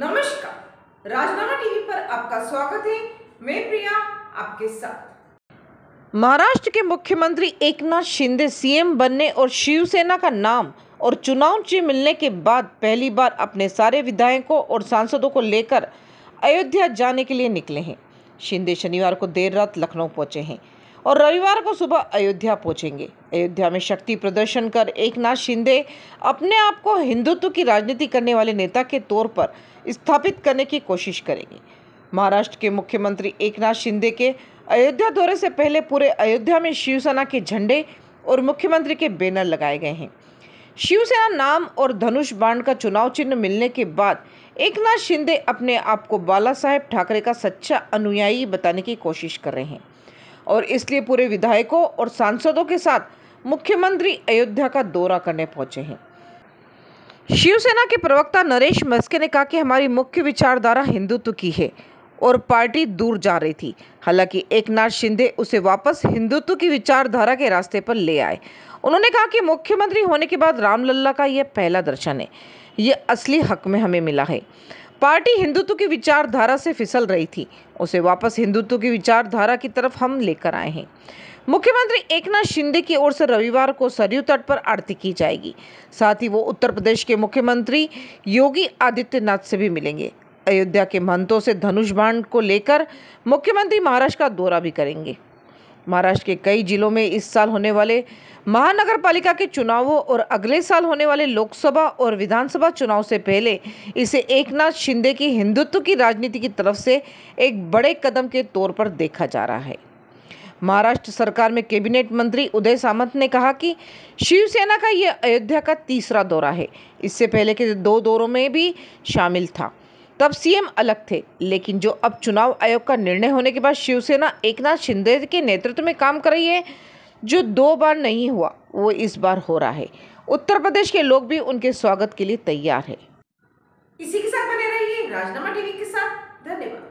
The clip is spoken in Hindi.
नमस्कार राजनामा टीवी पर आपका स्वागत है मैं प्रिया आपके साथ महाराष्ट्र के मुख्यमंत्री एकनाथ शिंदे सीएम बनने और शिवसेना का नाम और चुनाव चिन्ह मिलने के बाद पहली बार अपने सारे विधायकों और सांसदों को लेकर अयोध्या जाने के लिए निकले हैं शिंदे शनिवार को देर रात लखनऊ पहुंचे हैं और रविवार को सुबह अयोध्या पहुंचेंगे अयोध्या में शक्ति प्रदर्शन कर एक नाथ शिंदे अपने आप को हिंदुत्व की राजनीति करने वाले नेता के तौर पर स्थापित करने की कोशिश करेंगे महाराष्ट्र के मुख्यमंत्री एकनाथ शिंदे के अयोध्या दौरे से पहले पूरे अयोध्या में शिवसेना के झंडे और मुख्यमंत्री के बैनर लगाए गए हैं शिवसेना नाम और धनुष बाण का चुनाव चिन्ह मिलने के बाद एकनाथ शिंदे अपने आप को बाला साहेब ठाकरे का सच्चा अनुयायी बताने की कोशिश कर रहे हैं और इसलिए पूरे विधायकों और सांसदों के साथ मुख्यमंत्री अयोध्या का दौरा करने पहुंचे हैं शिवसेना के प्रवक्ता नरेश मस्के ने कहा कि हमारी मुख्य विचारधारा हिंदुत्व की है और पार्टी दूर जा रही थी हालांकि एक नाथ शिंदे उसे वापस हिंदुत्व की विचारधारा के रास्ते पर ले आए उन्होंने कहा कि मुख्यमंत्री होने के बाद रामलला का यह पहला दर्शन है यह असली हक में हमें मिला है पार्टी हिंदुत्व की विचारधारा से फिसल रही थी उसे वापस हिंदुत्व की विचारधारा की तरफ हम लेकर आए हैं मुख्यमंत्री एकनाथ शिंदे की ओर से रविवार को सरयू तट पर आरती की जाएगी साथ ही वो उत्तर प्रदेश के मुख्यमंत्री योगी आदित्यनाथ से भी मिलेंगे अयोध्या के महंतों से धनुष बाण को लेकर मुख्यमंत्री महाराष्ट्र का दौरा भी करेंगे महाराष्ट्र के कई जिलों में इस साल होने वाले महानगर पालिका के चुनावों और अगले साल होने वाले लोकसभा और विधानसभा चुनाव से पहले इसे एकनाथ शिंदे की हिंदुत्व की राजनीति की तरफ से एक बड़े कदम के तौर पर देखा जा रहा है महाराष्ट्र सरकार में कैबिनेट मंत्री उदय सामंत ने कहा कि शिवसेना का यह अयोध्या का तीसरा दौरा है इससे पहले के दो दौरों में भी शामिल था तब सीएम अलग थे लेकिन जो अब चुनाव आयोग का निर्णय होने के बाद शिवसेना एकनाथ शिंदे के नेतृत्व में काम कर रही है जो दो बार नहीं हुआ वो इस बार हो रहा है उत्तर प्रदेश के लोग भी उनके स्वागत के लिए तैयार है इसी के साथ बने रहिए राजनामा टीवी के साथ धन्यवाद